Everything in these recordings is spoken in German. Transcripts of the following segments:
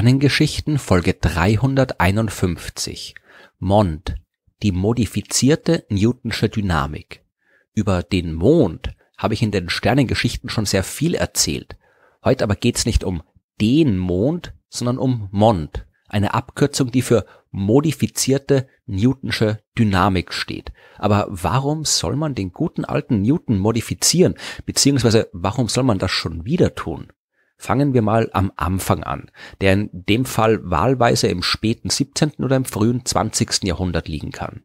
Sternengeschichten Folge 351 Mond, die modifizierte Newtonsche Dynamik. Über den Mond habe ich in den Sternengeschichten schon sehr viel erzählt. Heute aber geht es nicht um den Mond, sondern um Mond, eine Abkürzung, die für modifizierte Newtonsche Dynamik steht. Aber warum soll man den guten alten Newton modifizieren, beziehungsweise warum soll man das schon wieder tun? Fangen wir mal am Anfang an, der in dem Fall wahlweise im späten 17. oder im frühen 20. Jahrhundert liegen kann.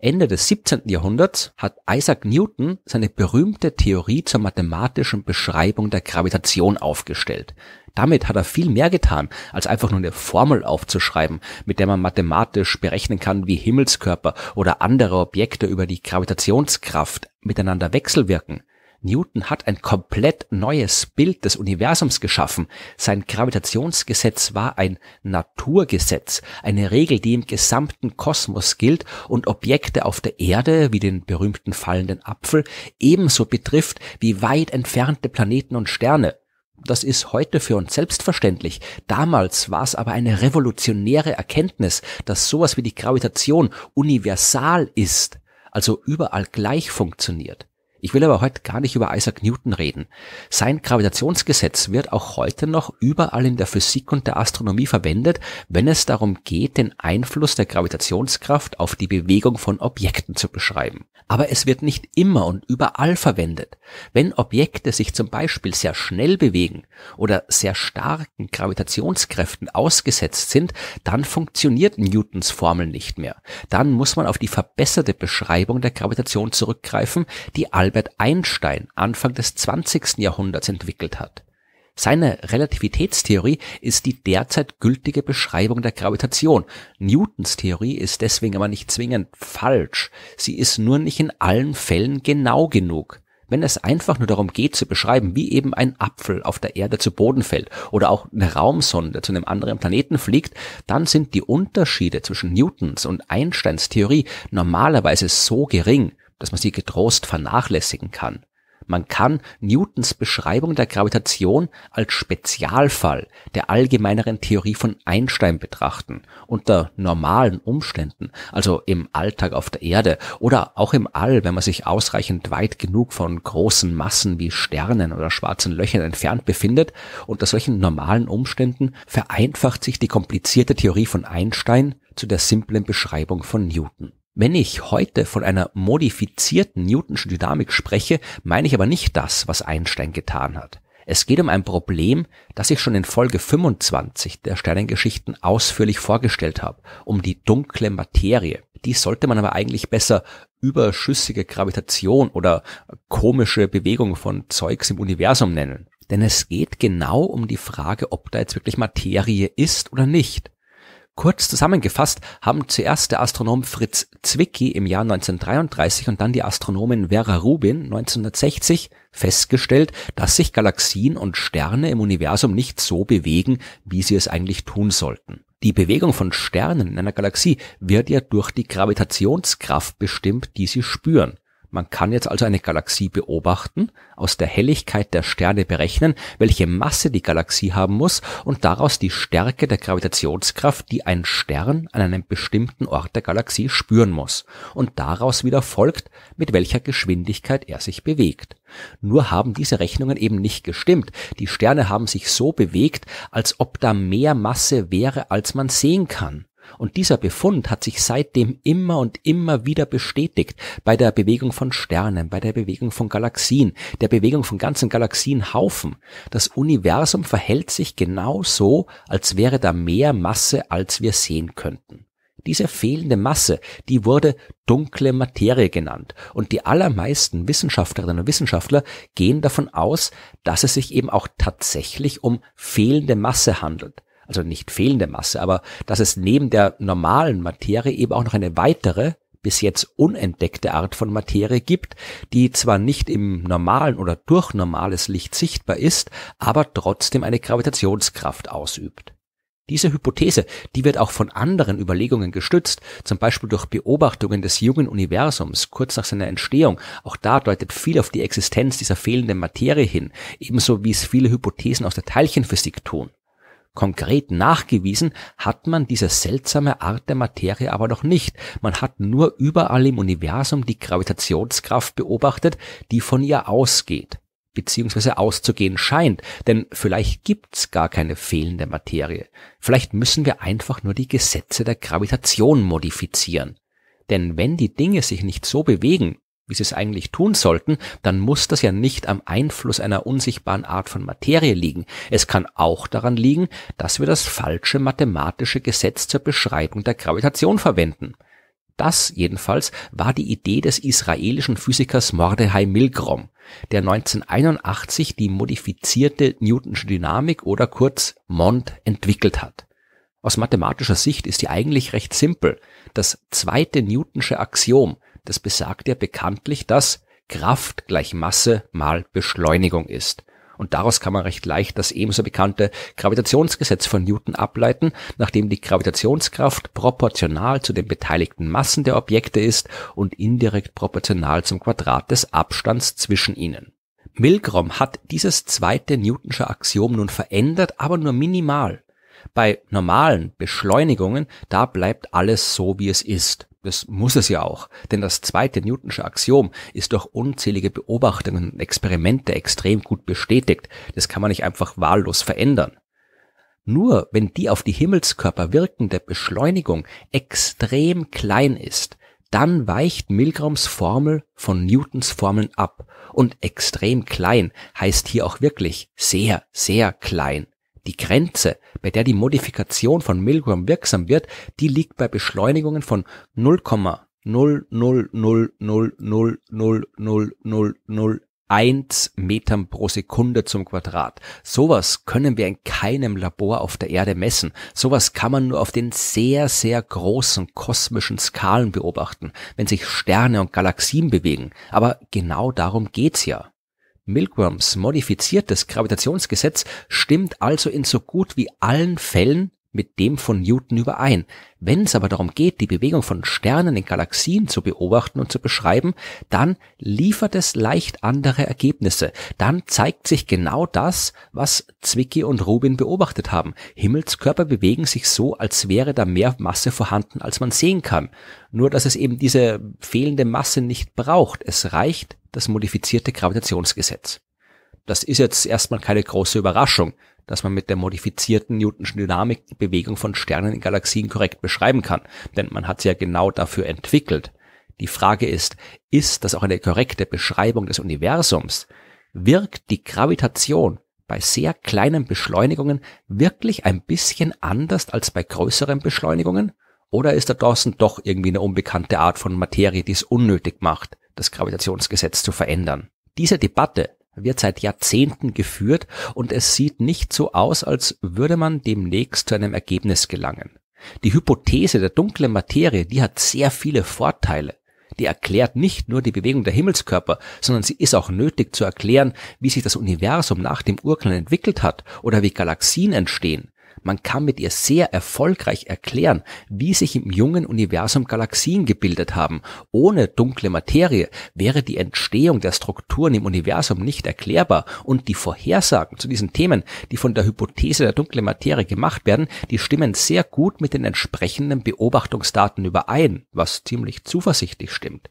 Ende des 17. Jahrhunderts hat Isaac Newton seine berühmte Theorie zur mathematischen Beschreibung der Gravitation aufgestellt. Damit hat er viel mehr getan, als einfach nur eine Formel aufzuschreiben, mit der man mathematisch berechnen kann, wie Himmelskörper oder andere Objekte über die Gravitationskraft miteinander wechselwirken. Newton hat ein komplett neues Bild des Universums geschaffen. Sein Gravitationsgesetz war ein Naturgesetz, eine Regel, die im gesamten Kosmos gilt und Objekte auf der Erde, wie den berühmten fallenden Apfel, ebenso betrifft wie weit entfernte Planeten und Sterne. Das ist heute für uns selbstverständlich. Damals war es aber eine revolutionäre Erkenntnis, dass sowas wie die Gravitation universal ist, also überall gleich funktioniert. Ich will aber heute gar nicht über Isaac Newton reden. Sein Gravitationsgesetz wird auch heute noch überall in der Physik und der Astronomie verwendet, wenn es darum geht, den Einfluss der Gravitationskraft auf die Bewegung von Objekten zu beschreiben. Aber es wird nicht immer und überall verwendet. Wenn Objekte sich zum Beispiel sehr schnell bewegen oder sehr starken Gravitationskräften ausgesetzt sind, dann funktioniert Newtons Formel nicht mehr. Dann muss man auf die verbesserte Beschreibung der Gravitation zurückgreifen, die Albert Einstein Anfang des 20. Jahrhunderts entwickelt hat. Seine Relativitätstheorie ist die derzeit gültige Beschreibung der Gravitation. Newtons Theorie ist deswegen aber nicht zwingend falsch. Sie ist nur nicht in allen Fällen genau genug. Wenn es einfach nur darum geht zu beschreiben, wie eben ein Apfel auf der Erde zu Boden fällt oder auch eine Raumsonde zu einem anderen Planeten fliegt, dann sind die Unterschiede zwischen Newtons und Einsteins Theorie normalerweise so gering, dass man sie getrost vernachlässigen kann. Man kann Newtons Beschreibung der Gravitation als Spezialfall der allgemeineren Theorie von Einstein betrachten, unter normalen Umständen, also im Alltag auf der Erde oder auch im All, wenn man sich ausreichend weit genug von großen Massen wie Sternen oder schwarzen Löchern entfernt befindet. Unter solchen normalen Umständen vereinfacht sich die komplizierte Theorie von Einstein zu der simplen Beschreibung von Newton. Wenn ich heute von einer modifizierten Newtonschen Dynamik spreche, meine ich aber nicht das, was Einstein getan hat. Es geht um ein Problem, das ich schon in Folge 25 der Sternengeschichten ausführlich vorgestellt habe, um die dunkle Materie. Die sollte man aber eigentlich besser überschüssige Gravitation oder komische Bewegung von Zeugs im Universum nennen. Denn es geht genau um die Frage, ob da jetzt wirklich Materie ist oder nicht. Kurz zusammengefasst haben zuerst der Astronom Fritz Zwicky im Jahr 1933 und dann die Astronomin Vera Rubin 1960 festgestellt, dass sich Galaxien und Sterne im Universum nicht so bewegen, wie sie es eigentlich tun sollten. Die Bewegung von Sternen in einer Galaxie wird ja durch die Gravitationskraft bestimmt, die sie spüren man kann jetzt also eine Galaxie beobachten, aus der Helligkeit der Sterne berechnen, welche Masse die Galaxie haben muss und daraus die Stärke der Gravitationskraft, die ein Stern an einem bestimmten Ort der Galaxie spüren muss. Und daraus wieder folgt, mit welcher Geschwindigkeit er sich bewegt. Nur haben diese Rechnungen eben nicht gestimmt. Die Sterne haben sich so bewegt, als ob da mehr Masse wäre, als man sehen kann. Und dieser Befund hat sich seitdem immer und immer wieder bestätigt bei der Bewegung von Sternen, bei der Bewegung von Galaxien, der Bewegung von ganzen Galaxienhaufen. Das Universum verhält sich genau so, als wäre da mehr Masse, als wir sehen könnten. Diese fehlende Masse, die wurde dunkle Materie genannt. Und die allermeisten Wissenschaftlerinnen und Wissenschaftler gehen davon aus, dass es sich eben auch tatsächlich um fehlende Masse handelt also nicht fehlende Masse, aber dass es neben der normalen Materie eben auch noch eine weitere, bis jetzt unentdeckte Art von Materie gibt, die zwar nicht im normalen oder durch normales Licht sichtbar ist, aber trotzdem eine Gravitationskraft ausübt. Diese Hypothese, die wird auch von anderen Überlegungen gestützt, zum Beispiel durch Beobachtungen des jungen Universums kurz nach seiner Entstehung. Auch da deutet viel auf die Existenz dieser fehlenden Materie hin, ebenso wie es viele Hypothesen aus der Teilchenphysik tun. Konkret nachgewiesen hat man diese seltsame Art der Materie aber noch nicht. Man hat nur überall im Universum die Gravitationskraft beobachtet, die von ihr ausgeht beziehungsweise auszugehen scheint, denn vielleicht gibt's gar keine fehlende Materie. Vielleicht müssen wir einfach nur die Gesetze der Gravitation modifizieren. Denn wenn die Dinge sich nicht so bewegen, wie sie es eigentlich tun sollten, dann muss das ja nicht am Einfluss einer unsichtbaren Art von Materie liegen. Es kann auch daran liegen, dass wir das falsche mathematische Gesetz zur Beschreibung der Gravitation verwenden. Das jedenfalls war die Idee des israelischen Physikers Mordechai Milgrom, der 1981 die modifizierte Newtonsche Dynamik oder kurz MOND entwickelt hat. Aus mathematischer Sicht ist die eigentlich recht simpel. Das zweite Newtonsche Axiom, das besagt ja bekanntlich, dass Kraft gleich Masse mal Beschleunigung ist. Und daraus kann man recht leicht das ebenso bekannte Gravitationsgesetz von Newton ableiten, nachdem die Gravitationskraft proportional zu den beteiligten Massen der Objekte ist und indirekt proportional zum Quadrat des Abstands zwischen ihnen. Milgrom hat dieses zweite Newtonsche Axiom nun verändert, aber nur minimal. Bei normalen Beschleunigungen, da bleibt alles so, wie es ist. Das muss es ja auch, denn das zweite Newtonsche Axiom ist durch unzählige Beobachtungen und Experimente extrem gut bestätigt. Das kann man nicht einfach wahllos verändern. Nur wenn die auf die Himmelskörper wirkende Beschleunigung extrem klein ist, dann weicht Milgrams Formel von Newtons Formeln ab. Und extrem klein heißt hier auch wirklich sehr, sehr klein. Die Grenze, bei der die Modifikation von Milgram wirksam wird, die liegt bei Beschleunigungen von 0,000000001 Metern pro Sekunde zum Quadrat. Sowas können wir in keinem Labor auf der Erde messen. Sowas kann man nur auf den sehr, sehr großen kosmischen Skalen beobachten, wenn sich Sterne und Galaxien bewegen. Aber genau darum geht's ja. Milkworms modifiziertes Gravitationsgesetz stimmt also in so gut wie allen Fällen mit dem von Newton überein. Wenn es aber darum geht, die Bewegung von Sternen in Galaxien zu beobachten und zu beschreiben, dann liefert es leicht andere Ergebnisse. Dann zeigt sich genau das, was Zwicky und Rubin beobachtet haben. Himmelskörper bewegen sich so, als wäre da mehr Masse vorhanden, als man sehen kann. Nur dass es eben diese fehlende Masse nicht braucht. Es reicht das modifizierte Gravitationsgesetz. Das ist jetzt erstmal keine große Überraschung, dass man mit der modifizierten Newtonschen Dynamik die Bewegung von Sternen in Galaxien korrekt beschreiben kann, denn man hat sie ja genau dafür entwickelt. Die Frage ist, ist das auch eine korrekte Beschreibung des Universums? Wirkt die Gravitation bei sehr kleinen Beschleunigungen wirklich ein bisschen anders als bei größeren Beschleunigungen? Oder ist da Dawson doch irgendwie eine unbekannte Art von Materie, die es unnötig macht, das Gravitationsgesetz zu verändern? Diese Debatte wird seit Jahrzehnten geführt und es sieht nicht so aus, als würde man demnächst zu einem Ergebnis gelangen. Die Hypothese der dunklen Materie, die hat sehr viele Vorteile. Die erklärt nicht nur die Bewegung der Himmelskörper, sondern sie ist auch nötig zu erklären, wie sich das Universum nach dem Urknall entwickelt hat oder wie Galaxien entstehen. Man kann mit ihr sehr erfolgreich erklären, wie sich im jungen Universum Galaxien gebildet haben. Ohne dunkle Materie wäre die Entstehung der Strukturen im Universum nicht erklärbar und die Vorhersagen zu diesen Themen, die von der Hypothese der dunklen Materie gemacht werden, die stimmen sehr gut mit den entsprechenden Beobachtungsdaten überein, was ziemlich zuversichtlich stimmt.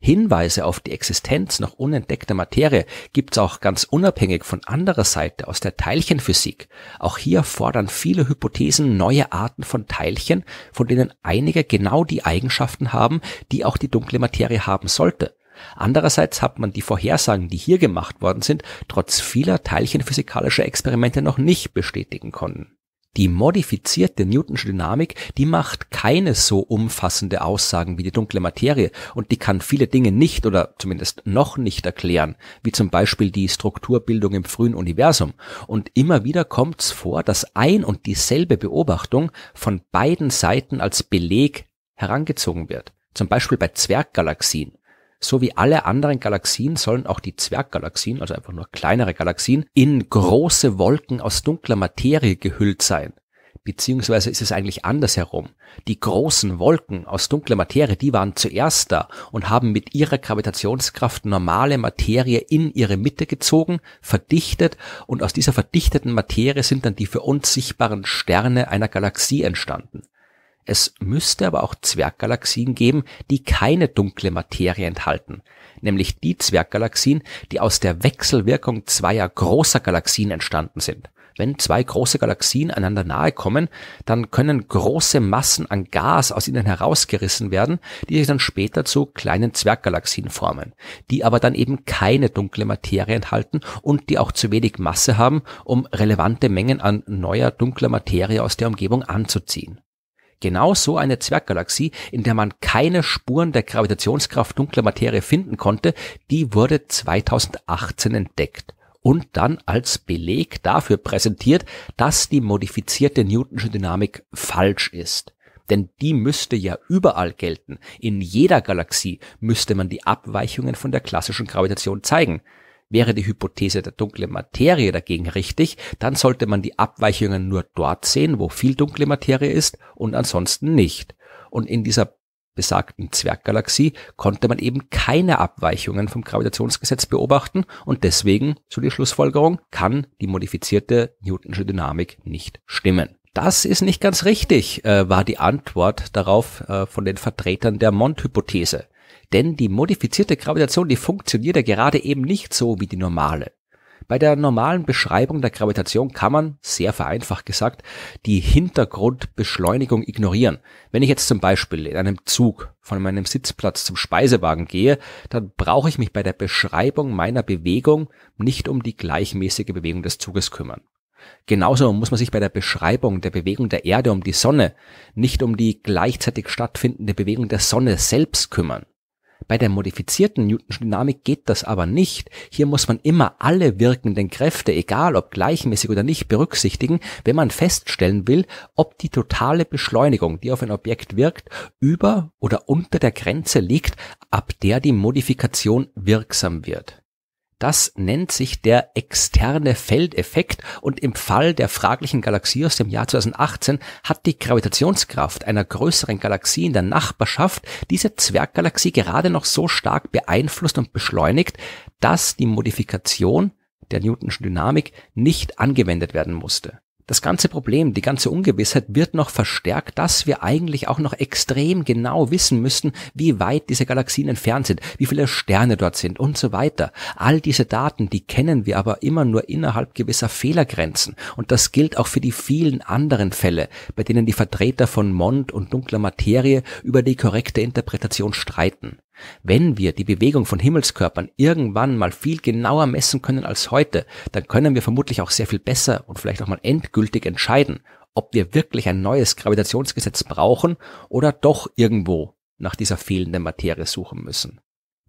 Hinweise auf die Existenz noch unentdeckter Materie gibt's auch ganz unabhängig von anderer Seite aus der Teilchenphysik. Auch hier fordern viele Hypothesen neue Arten von Teilchen, von denen einige genau die Eigenschaften haben, die auch die dunkle Materie haben sollte. Andererseits hat man die Vorhersagen, die hier gemacht worden sind, trotz vieler teilchenphysikalischer Experimente noch nicht bestätigen können. Die modifizierte Newtonsche Dynamik, die macht keine so umfassende Aussagen wie die dunkle Materie und die kann viele Dinge nicht oder zumindest noch nicht erklären, wie zum Beispiel die Strukturbildung im frühen Universum. Und immer wieder kommt's vor, dass ein und dieselbe Beobachtung von beiden Seiten als Beleg herangezogen wird. Zum Beispiel bei Zwerggalaxien. So wie alle anderen Galaxien sollen auch die Zwerggalaxien, also einfach nur kleinere Galaxien, in große Wolken aus dunkler Materie gehüllt sein. Beziehungsweise ist es eigentlich andersherum. Die großen Wolken aus dunkler Materie, die waren zuerst da und haben mit ihrer Gravitationskraft normale Materie in ihre Mitte gezogen, verdichtet und aus dieser verdichteten Materie sind dann die für uns sichtbaren Sterne einer Galaxie entstanden. Es müsste aber auch Zwerggalaxien geben, die keine dunkle Materie enthalten, nämlich die Zwerggalaxien, die aus der Wechselwirkung zweier großer Galaxien entstanden sind. Wenn zwei große Galaxien einander nahe kommen, dann können große Massen an Gas aus ihnen herausgerissen werden, die sich dann später zu kleinen Zwerggalaxien formen, die aber dann eben keine dunkle Materie enthalten und die auch zu wenig Masse haben, um relevante Mengen an neuer dunkler Materie aus der Umgebung anzuziehen. Genau so eine Zwerggalaxie, in der man keine Spuren der Gravitationskraft dunkler Materie finden konnte, die wurde 2018 entdeckt und dann als Beleg dafür präsentiert, dass die modifizierte Newtonsche Dynamik falsch ist. Denn die müsste ja überall gelten. In jeder Galaxie müsste man die Abweichungen von der klassischen Gravitation zeigen. Wäre die Hypothese der dunklen Materie dagegen richtig, dann sollte man die Abweichungen nur dort sehen, wo viel dunkle Materie ist und ansonsten nicht. Und in dieser besagten Zwerggalaxie konnte man eben keine Abweichungen vom Gravitationsgesetz beobachten und deswegen, so die Schlussfolgerung, kann die modifizierte Newtonsche Dynamik nicht stimmen. Das ist nicht ganz richtig, äh, war die Antwort darauf äh, von den Vertretern der Mond-Hypothese. Denn die modifizierte Gravitation, die funktioniert ja gerade eben nicht so wie die normale. Bei der normalen Beschreibung der Gravitation kann man, sehr vereinfacht gesagt, die Hintergrundbeschleunigung ignorieren. Wenn ich jetzt zum Beispiel in einem Zug von meinem Sitzplatz zum Speisewagen gehe, dann brauche ich mich bei der Beschreibung meiner Bewegung nicht um die gleichmäßige Bewegung des Zuges kümmern. Genauso muss man sich bei der Beschreibung der Bewegung der Erde um die Sonne nicht um die gleichzeitig stattfindende Bewegung der Sonne selbst kümmern. Bei der modifizierten Newtonschen Dynamik geht das aber nicht. Hier muss man immer alle wirkenden Kräfte, egal ob gleichmäßig oder nicht, berücksichtigen, wenn man feststellen will, ob die totale Beschleunigung, die auf ein Objekt wirkt, über oder unter der Grenze liegt, ab der die Modifikation wirksam wird. Das nennt sich der externe Feldeffekt und im Fall der fraglichen Galaxie aus dem Jahr 2018 hat die Gravitationskraft einer größeren Galaxie in der Nachbarschaft diese Zwerggalaxie gerade noch so stark beeinflusst und beschleunigt, dass die Modifikation der Newtonschen Dynamik nicht angewendet werden musste das ganze Problem, die ganze Ungewissheit wird noch verstärkt, dass wir eigentlich auch noch extrem genau wissen müssen, wie weit diese Galaxien entfernt sind, wie viele Sterne dort sind und so weiter. All diese Daten, die kennen wir aber immer nur innerhalb gewisser Fehlergrenzen. Und das gilt auch für die vielen anderen Fälle, bei denen die Vertreter von Mond und dunkler Materie über die korrekte Interpretation streiten. Wenn wir die Bewegung von Himmelskörpern irgendwann mal viel genauer messen können als heute, dann können wir vermutlich auch sehr viel besser und vielleicht auch mal endgültig entscheiden, ob wir wirklich ein neues Gravitationsgesetz brauchen oder doch irgendwo nach dieser fehlenden Materie suchen müssen.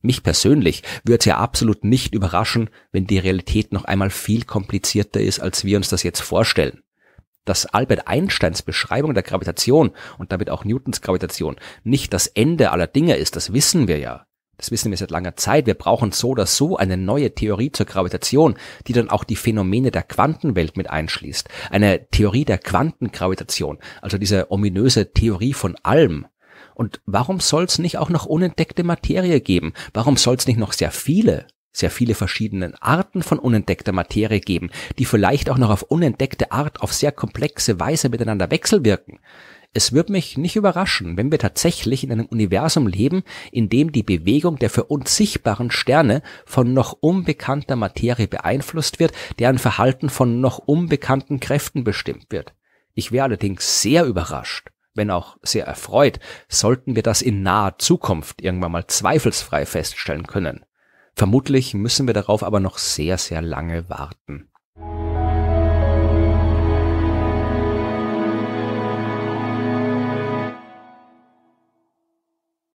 Mich persönlich würde es ja absolut nicht überraschen, wenn die Realität noch einmal viel komplizierter ist, als wir uns das jetzt vorstellen dass Albert Einsteins Beschreibung der Gravitation und damit auch Newtons Gravitation nicht das Ende aller Dinge ist, das wissen wir ja. Das wissen wir seit langer Zeit. Wir brauchen so oder so eine neue Theorie zur Gravitation, die dann auch die Phänomene der Quantenwelt mit einschließt. Eine Theorie der Quantengravitation, also diese ominöse Theorie von allem. Und warum soll's nicht auch noch unentdeckte Materie geben? Warum soll's nicht noch sehr viele sehr viele verschiedenen Arten von unentdeckter Materie geben, die vielleicht auch noch auf unentdeckte Art auf sehr komplexe Weise miteinander wechselwirken. Es wird mich nicht überraschen, wenn wir tatsächlich in einem Universum leben, in dem die Bewegung der für uns sichtbaren Sterne von noch unbekannter Materie beeinflusst wird, deren Verhalten von noch unbekannten Kräften bestimmt wird. Ich wäre allerdings sehr überrascht, wenn auch sehr erfreut, sollten wir das in naher Zukunft irgendwann mal zweifelsfrei feststellen können. Vermutlich müssen wir darauf aber noch sehr, sehr lange warten.